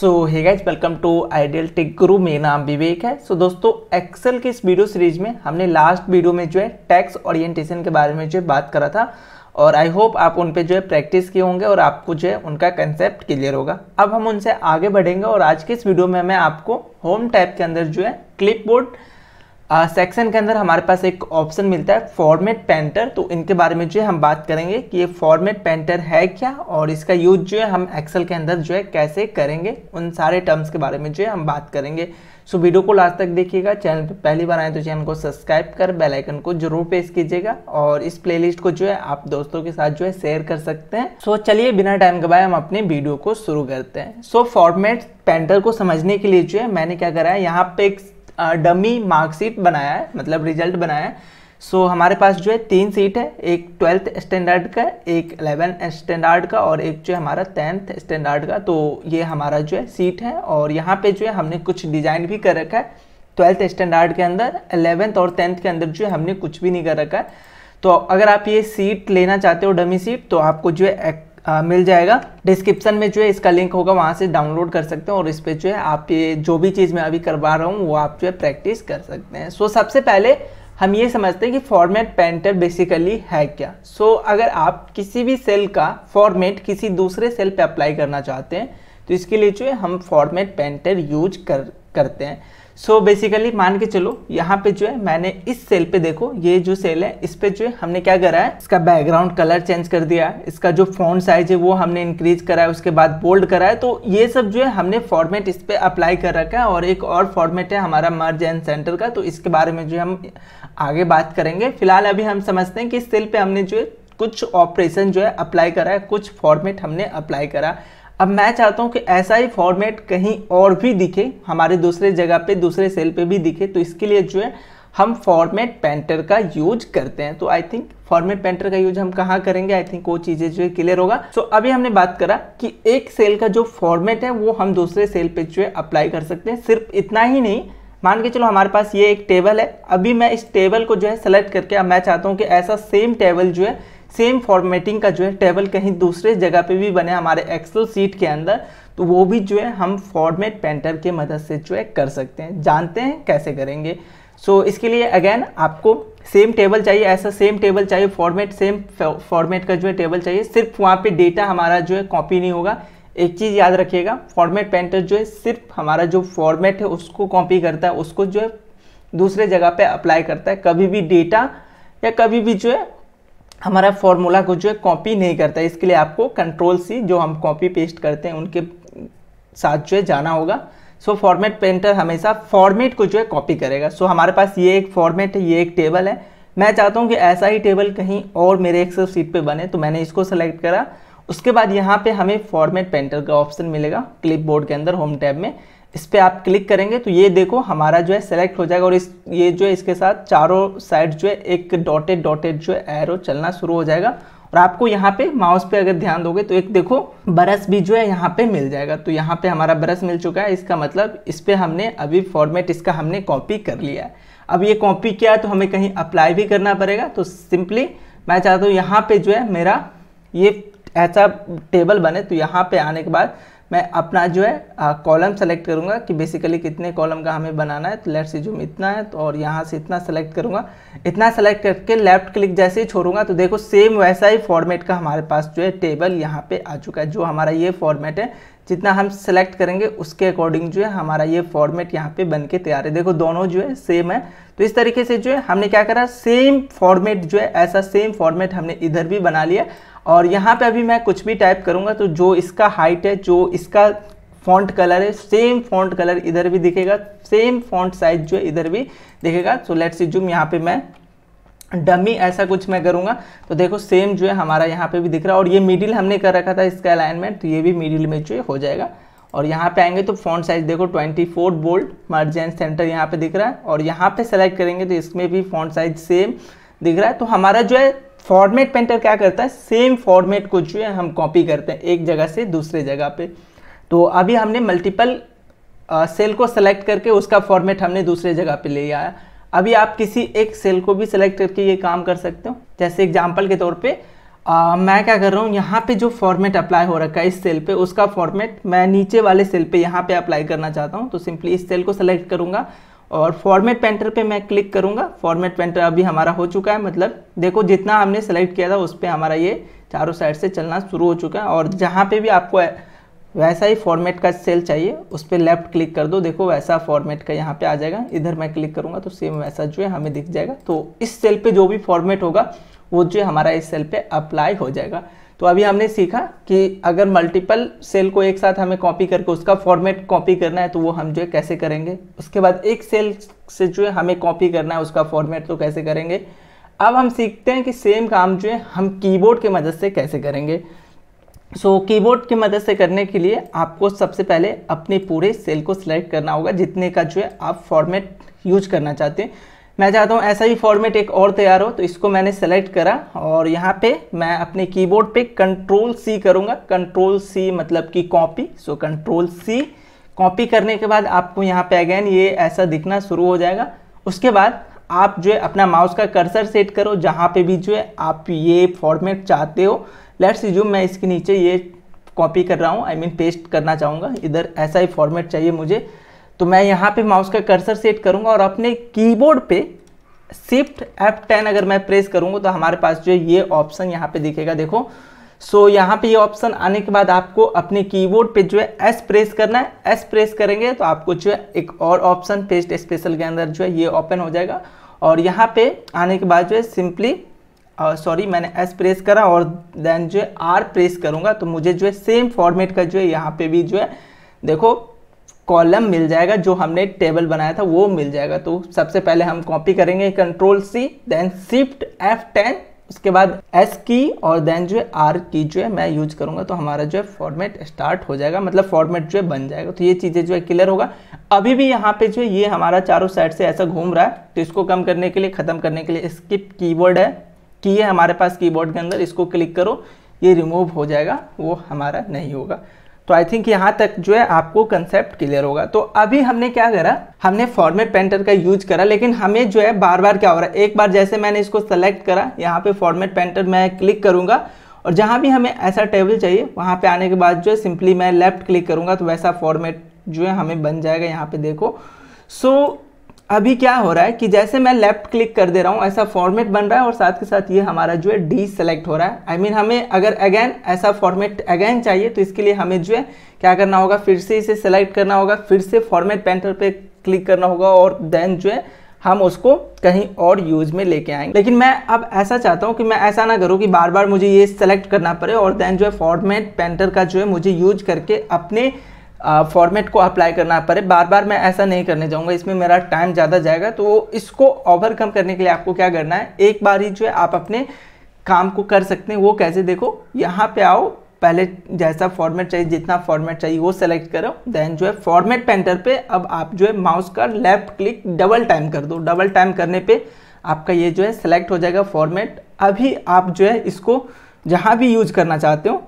so hey guys welcome to ideal tech guru मेरा नाम विवेक है सो so, दोस्तों एक्सेल की इस वीडियो सीरीज में हमने लास्ट वीडियो में जो है टैक्स ओरिएंटेशन के बारे में जो है बात करा था और आई होप आप उन पे जो है प्रैक्टिस किए होंगे और आपको जो है उनका कंसेप्ट क्लियर होगा अब हम उनसे आगे बढ़ेंगे और आज के इस वीडियो में मैं आपको होम टैप के अंदर जो है क्लिप सेक्शन के अंदर हमारे पास एक ऑप्शन मिलता है फॉर्मेट पेंटर तो इनके बारे में जो है हम बात करेंगे कि ये फॉर्मेट पेंटर है क्या और इसका यूज जो है हम एक्सेल के अंदर जो है कैसे करेंगे उन सारे टर्म्स के बारे में जो है हम बात करेंगे सो वीडियो को लास्ट तक देखिएगा चैनल पे पहली बार आए तो चैनल को सब्सक्राइब कर बेलाइकन को जरूर प्रेस कीजिएगा और इस प्ले को जो है आप दोस्तों के साथ जो है शेयर कर सकते हैं सो चलिए बिना टाइम गवाए हम अपने वीडियो को शुरू करते हैं सो फॉर्मेट पेंटर को समझने के लिए जो है मैंने क्या करा है यहाँ पे एक डमी मार्कशीट बनाया है मतलब रिजल्ट बनाया है सो so, हमारे पास जो है तीन सीट है एक ट्वेल्थ स्टैंडर्ड का एक अलेवेंथ स्टैंडर्ड का और एक जो है हमारा टेंथ स्टैंडर्ड का तो ये हमारा जो है सीट है और यहाँ पे जो है हमने कुछ डिज़ाइन भी कर रखा है ट्वेल्थ स्टैंडर्ड के अंदर एलेवेंथ और टेंथ के अंदर जो है हमने कुछ भी नहीं कर रखा है तो अगर आप ये सीट लेना चाहते हो डमी सीट तो आपको जो है आ, मिल जाएगा डिस्क्रिप्शन में जो है इसका लिंक होगा वहाँ से डाउनलोड कर सकते हैं और इस पर जो है आप ये जो भी चीज़ मैं अभी करवा रहा हूँ वो आप जो है प्रैक्टिस कर सकते हैं सो so, सबसे पहले हम ये समझते हैं कि फॉर्मेट पेंटर बेसिकली है क्या सो so, अगर आप किसी भी सेल का फॉर्मेट किसी दूसरे सेल पर अप्लाई करना चाहते हैं तो इसके लिए जो है हम फॉर्मेट पेंटर यूज कर करते हैं सो so बेसिकली मान के चलो यहाँ पे जो है मैंने इस सेल पे देखो ये जो सेल है इस पे जो है हमने क्या करा है इसका बैकग्राउंड कलर चेंज कर दिया है इसका जो फॉन्ट साइज है वो हमने इंक्रीज करा है उसके बाद बोल्ड करा है तो ये सब जो है हमने फॉर्मेट इस पर अप्लाई कर रखा है और एक और फॉर्मेट है हमारा मर्ज एंड सेंटर का तो इसके बारे में जो हम आगे बात करेंगे फिलहाल अभी हम समझते हैं कि इस सेल पर हमने जो है कुछ ऑपरेशन जो है अप्लाई करा है कुछ फॉर्मेट हमने अप्लाई करा अब मैं चाहता हूँ कि ऐसा ही फॉर्मेट कहीं और भी दिखे हमारे दूसरे जगह पे दूसरे सेल पे भी दिखे तो इसके लिए जो है हम फॉर्मेट पेंटर का यूज करते हैं तो आई थिंक फॉर्मेट पेंटर का यूज हम कहाँ करेंगे आई थिंक वो चीज़ें जो है क्लियर होगा सो so, अभी हमने बात करा कि एक सेल का जो फॉर्मेट है वो हम दूसरे सेल पे जो है अप्लाई कर सकते हैं सिर्फ इतना ही नहीं मान के चलो हमारे पास ये एक टेबल है अभी मैं इस टेबल को जो है सेलेक्ट करके अब मैं चाहता हूँ कि ऐसा सेम टेबल जो है सेम फॉर्मेटिंग का जो है टेबल कहीं दूसरे जगह पे भी बने हमारे एक्सेल सीट के अंदर तो वो भी जो है हम फॉर्मेट पेंटर के मदद से जो है कर सकते हैं जानते हैं कैसे करेंगे सो so, इसके लिए अगेन आपको सेम टेबल चाहिए ऐसा सेम टेबल चाहिए फॉर्मेट सेम फॉर्मेट का जो है टेबल चाहिए सिर्फ वहाँ पे डेटा हमारा जो है कॉपी नहीं होगा एक चीज़ याद रखिएगा फॉर्मेट पेंटर जो है सिर्फ हमारा जो फॉर्मेट है उसको कॉपी करता है उसको जो है दूसरे जगह पे अप्लाई करता है कभी भी डेटा या कभी भी जो है हमारा फॉर्मूला को जो है कॉपी नहीं करता है इसके लिए आपको कंट्रोल सी जो हम कॉपी पेस्ट करते हैं उनके साथ जो है जाना होगा सो फॉर्मेट पेंटर हमेशा फॉर्मेट को जो है कॉपी करेगा सो so, हमारे पास ये एक फॉर्मेट है ये एक टेबल है मैं चाहता हूँ कि ऐसा ही टेबल कहीं और मेरे एक्सेल सीट पे बने तो मैंने इसको सेलेक्ट करा उसके बाद यहाँ पे हमें फॉर्मेट पेंटर का ऑप्शन मिलेगा क्लिपबोर्ड के अंदर होम टैब में इस पर आप क्लिक करेंगे तो ये देखो हमारा जो है सेलेक्ट हो जाएगा और इस ये जो है इसके साथ चारों साइड जो है एक डॉटेड डॉटेड जो है एरो चलना शुरू हो जाएगा और आपको यहाँ पे माउस पे अगर ध्यान दोगे तो एक देखो ब्रश भी जो है यहाँ पे मिल जाएगा तो यहाँ पे हमारा ब्रश मिल चुका है इसका मतलब इस पर हमने अभी फॉर्मेट इसका हमने कॉपी कर लिया है अब ये कॉपी किया है तो हमें कहीं अप्लाई भी करना पड़ेगा तो सिंपली मैं चाहता हूँ यहाँ पे जो है मेरा ये ऐसा टेबल बने तो यहाँ पे आने के बाद मैं अपना जो है कॉलम सेलेक्ट करूँगा कि बेसिकली कितने कॉलम का हमें बनाना है तो से जूम इतना है तो और यहाँ से इतना सेलेक्ट करूँगा इतना सेलेक्ट करके लेफ्ट क्लिक जैसे ही छोड़ूंगा तो देखो सेम वैसा ही फॉर्मेट का हमारे पास जो है टेबल यहाँ पे आ चुका है जो हमारा ये फॉर्मेट है जितना हम सेलेक्ट करेंगे उसके अकॉर्डिंग जो है हमारा ये फॉर्मेट यहाँ पे बन के तैयार है देखो दोनों जो है सेम है तो इस तरीके से जो है हमने क्या करा सेम फॉर्मेट जो है ऐसा सेम फॉर्मेट हमने इधर भी बना लिया और यहाँ पे अभी मैं कुछ भी टाइप करूँगा तो जो इसका हाइट है जो इसका फॉन्ट कलर है सेम फॉन्ट कलर इधर भी दिखेगा सेम फॉन्ट साइज जो है इधर भी दिखेगा सो लेट्स जूम यहाँ पे मैं डमी ऐसा कुछ मैं करूँगा तो देखो सेम जो है हमारा यहाँ पे भी दिख रहा है और ये मिडिल हमने कर रखा था इसका अलाइनमेंट तो ये भी मिडिल में जो है हो जाएगा और यहाँ पे आएंगे तो फॉन्ट साइज देखो 24 फोर बोल्ट मार्जिन सेंटर यहाँ पे दिख रहा है और यहाँ पे सेलेक्ट करेंगे तो इसमें भी फॉन्ट साइज सेम दिख रहा है तो हमारा जो है फॉर्मेट पेंटर क्या करता है सेम फॉर्मेट को जो है हम कॉपी करते हैं एक जगह से दूसरे जगह पे तो अभी हमने मल्टीपल सेल को सेलेक्ट करके उसका फॉर्मेट हमने दूसरे जगह पे ले आया अभी आप किसी एक सेल को भी सेलेक्ट करके ये काम कर सकते हो जैसे एग्जाम्पल के तौर पर आ, मैं क्या कर रहा हूँ यहाँ पे जो फॉर्मेट अप्लाई हो रखा है इस सेल पे उसका फॉर्मेट मैं नीचे वाले सेल पे यहाँ पे अप्लाई करना चाहता हूँ तो सिंपली इस सेल को सेलेक्ट करूँगा और फॉर्मेट पेंटर पे मैं क्लिक करूँगा फॉर्मेट पेंटर अभी हमारा हो चुका है मतलब देखो जितना हमने सेलेक्ट किया था उस पर हमारा ये चारों साइड से चलना शुरू हो चुका है और जहाँ पे भी आपको वैसा ही फॉर्मेट का सेल चाहिए उस पर लेफ्ट क्लिक कर दो देखो वैसा फॉर्मेट का यहाँ पे आ जाएगा इधर मैं क्लिक करूँगा तो सेम वैसा जो है हमें दिख जाएगा तो इस सेल पे जो भी फॉर्मेट होगा वो जो हमारा इस सेल पे अप्लाई हो जाएगा तो अभी हमने सीखा कि अगर मल्टीपल सेल को एक साथ हमें कॉपी करके उसका फॉर्मेट कॉपी करना है तो वो हम जो है कैसे करेंगे उसके बाद एक सेल से जो है हमें कॉपी करना है उसका फॉर्मेट तो कैसे करेंगे अब हम सीखते हैं कि सेम काम जो है हम कीबोर्ड की मदद से कैसे करेंगे सो so, कीबोर्ड की मदद से करने के लिए आपको सबसे पहले अपने पूरे सेल को सिलेक्ट करना होगा जितने का जो है आप फॉर्मेट यूज करना चाहते हैं मैं चाहता हूँ ऐसा ही फॉर्मेट एक और तैयार हो तो इसको मैंने सेलेक्ट करा और यहाँ पे मैं अपने कीबोर्ड पे कंट्रोल सी करूँगा कंट्रोल सी मतलब कि copy so control C copy करने के बाद आपको यहाँ पे अगेन ये ऐसा दिखना शुरू हो जाएगा उसके बाद आप जो है अपना माउस का कर्सर सेट करो जहाँ पे भी जो है आप ये फॉर्मेट चाहते हो लेट्स जो मैं इसके नीचे ये कॉपी कर रहा हूँ आई मीन पेस्ट करना चाहूँगा इधर ऐसा ही फॉर्मेट चाहिए मुझे तो मैं यहाँ पे माउस का कर्सर सेट करूँगा और अपने कीबोर्ड पे शिफ्ट एफ टेन अगर मैं प्रेस करूँगा तो हमारे पास जो ये ऑप्शन यहाँ पे दिखेगा देखो सो so, यहाँ पे ये ऑप्शन आने के बाद आपको अपने कीबोर्ड पे जो है एस प्रेस करना है एस प्रेस करेंगे तो आपको जो है एक और ऑप्शन पेस्ट स्पेशल के अंदर जो है ये ओपन हो जाएगा और यहाँ पे आने के बाद जो है सिंपली सॉरी मैंने एस प्रेस करा और देन जो है आर प्रेस करूँगा तो मुझे जो है सेम फॉर्मेट का जो है यहाँ पे भी जो है देखो कॉलम मिल जाएगा जो हमने टेबल बनाया था वो मिल जाएगा तो सबसे पहले हम कॉपी करेंगे control C then shift F ten उसके बाद एस की और देन जो है आर की जो है मैं यूज करूंगा तो हमारा जो है फॉर्मेट स्टार्ट हो जाएगा मतलब फॉर्मेट जो है बन जाएगा तो ये चीज़ें जो है क्लियर होगा अभी भी यहाँ पे जो है ये हमारा चारों साइड से ऐसा घूम रहा है तो इसको कम करने के लिए ख़त्म करने के लिए स्किप बोर्ड है की है हमारे पास की के अंदर इसको क्लिक करो ये रिमूव हो जाएगा वो हमारा नहीं होगा तो आई थिंक यहाँ तक जो है आपको कंसेप्ट क्लियर होगा तो अभी हमने क्या करा हमने फॉर्मेट पेंटर का यूज करा लेकिन हमें जो है बार बार क्या हो रहा है एक बार जैसे मैंने इसको सेलेक्ट करा यहाँ पे फॉर्मेट पेंटर मैं क्लिक करूँगा और जहाँ भी हमें ऐसा टेबल चाहिए वहाँ पे आने के बाद जो है सिंपली मैं लेफ्ट क्लिक करूँगा तो वैसा फॉर्मेट जो है हमें बन जाएगा यहाँ पे देखो सो so, अभी क्या हो रहा है कि जैसे मैं लेफ्ट क्लिक कर दे रहा हूँ ऐसा फॉर्मेट बन रहा है और साथ के साथ ये हमारा जो है डी सेलेक्ट हो रहा है आई I मीन mean, हमें अगर अगेन ऐसा फॉर्मेट अगेन चाहिए तो इसके लिए हमें जो है क्या करना होगा फिर से इसे सेलेक्ट करना होगा फिर से फॉर्मेट पेंटर पे क्लिक करना होगा और देन जो है हम उसको कहीं और यूज में लेके आएंगे लेकिन मैं अब ऐसा चाहता हूँ कि मैं ऐसा ना करूँ कि बार बार मुझे ये सेलेक्ट करना पड़े और देन जो है फॉर्मेट पेंटर का जो है मुझे यूज करके अपने फॉर्मेट को अप्लाई करना पड़े बार बार मैं ऐसा नहीं करने जाऊँगा इसमें मेरा टाइम ज़्यादा जाएगा तो इसको ओवरकम करने के लिए आपको क्या करना है एक बार ही जो है आप अपने काम को कर सकते हैं वो कैसे देखो यहाँ पे आओ पहले जैसा फॉर्मेट चाहिए जितना फॉर्मेट चाहिए वो सेलेक्ट करो देन जो है फॉर्मेट पेंटर पे अब आप जो है माउस का लेफ्ट क्लिक डबल टाइम कर दो डबल टाइम करने पे आपका ये जो है सेलेक्ट हो जाएगा फॉर्मेट अभी आप जो है इसको जहाँ भी यूज करना चाहते हो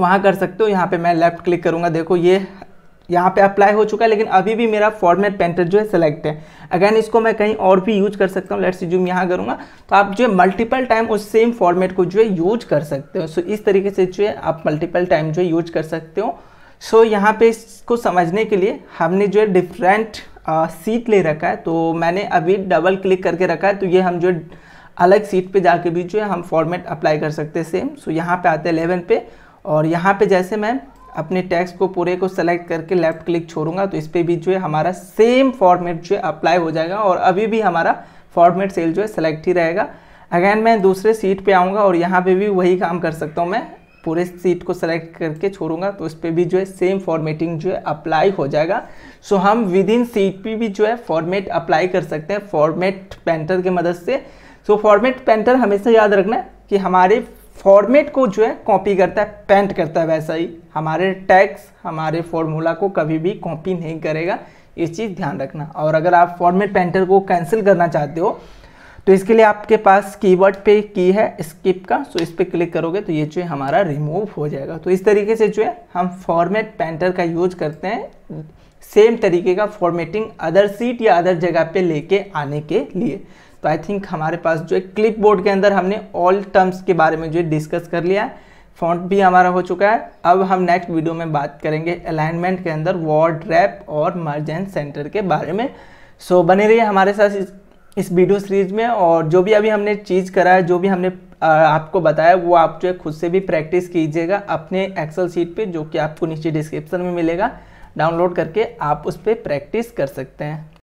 वहाँ कर सकते हो यहाँ पे मैं लेफ़्ट क्लिक करूँगा देखो ये यहाँ पे अप्लाई हो चुका है लेकिन अभी भी मेरा फॉर्मेट पेंटर जो है सेलेक्ट है अगेन इसको मैं कहीं और भी यूज कर सकता हूँ लेट्स जूम यहाँ करूँगा तो आप जो है मल्टीपल टाइम उस सेम फॉर्मेट को जो है यूज कर सकते हो सो इस तरीके से जो है आप मल्टीपल टाइम जो है यूज कर सकते हो सो यहाँ पे इसको समझने के लिए हमने जो है डिफरेंट सीट ले रखा है तो मैंने अभी डबल क्लिक करके रखा है तो ये हम जो अलग सीट पे जाके भी जो है हम फॉर्मेट अप्लाई कर सकते हैं सेम सो यहाँ पे आते हैं 11 पे और यहाँ पे जैसे मैं अपने टैक्स को पूरे को सेलेक्ट करके लेफ्ट क्लिक छोड़ूंगा तो इस पर भी जो है हमारा सेम फॉर्मेट जो है अप्लाई हो जाएगा और अभी भी हमारा फॉर्मेट सेल जो है सेलेक्ट ही रहेगा अगेन मैं दूसरे सीट पे आऊँगा और यहाँ पे भी वही काम कर सकता हूँ मैं पूरे सीट को सेलेक्ट करके छोड़ूंगा तो इस पर भी जो है सेम फॉर्मेटिंग जो है अप्लाई हो जाएगा सो so, हम विद इन सीट पर भी जो है फॉर्मेट अप्लाई कर सकते हैं फॉर्मेट पेंटर की मदद से सो फॉर्मेट पेंटर हमेशा याद रखना कि हमारे फॉर्मेट को जो है कॉपी करता है पेंट करता है वैसा ही हमारे टैक्स हमारे फॉर्मूला को कभी भी कॉपी नहीं करेगा ये चीज़ ध्यान रखना और अगर आप फॉर्मेट पेंटर को कैंसिल करना चाहते हो तो इसके लिए आपके पास कीवर्ड पे की है स्किप का सो तो इस पर क्लिक करोगे तो ये जो है हमारा रिमूव हो जाएगा तो इस तरीके से जो है हम फॉर्मेट पेंटर का यूज करते हैं सेम तरीके का फॉर्मेटिंग अदर सीट या अदर जगह पे लेके आने के लिए तो आई थिंक हमारे पास जो है क्लिप बोर्ड के अंदर हमने ऑल टर्म्स के बारे में जो है डिस्कस कर लिया है फॉन्ट भी हमारा हो चुका है अब हम नेक्स्ट वीडियो में बात करेंगे अलाइनमेंट के अंदर वार्ड रैप और मर्ज एंड सेंटर के बारे में सो so, बने रहिए हमारे साथ इस, इस वीडियो सीरीज में और जो भी अभी हमने चीज़ करा है जो भी हमने आपको बताया वो आप जो है खुद से भी प्रैक्टिस कीजिएगा अपने एक्सल सीट पे जो कि आपको नीचे डिस्क्रिप्शन में मिलेगा डाउनलोड करके आप उस पर प्रैक्टिस कर सकते हैं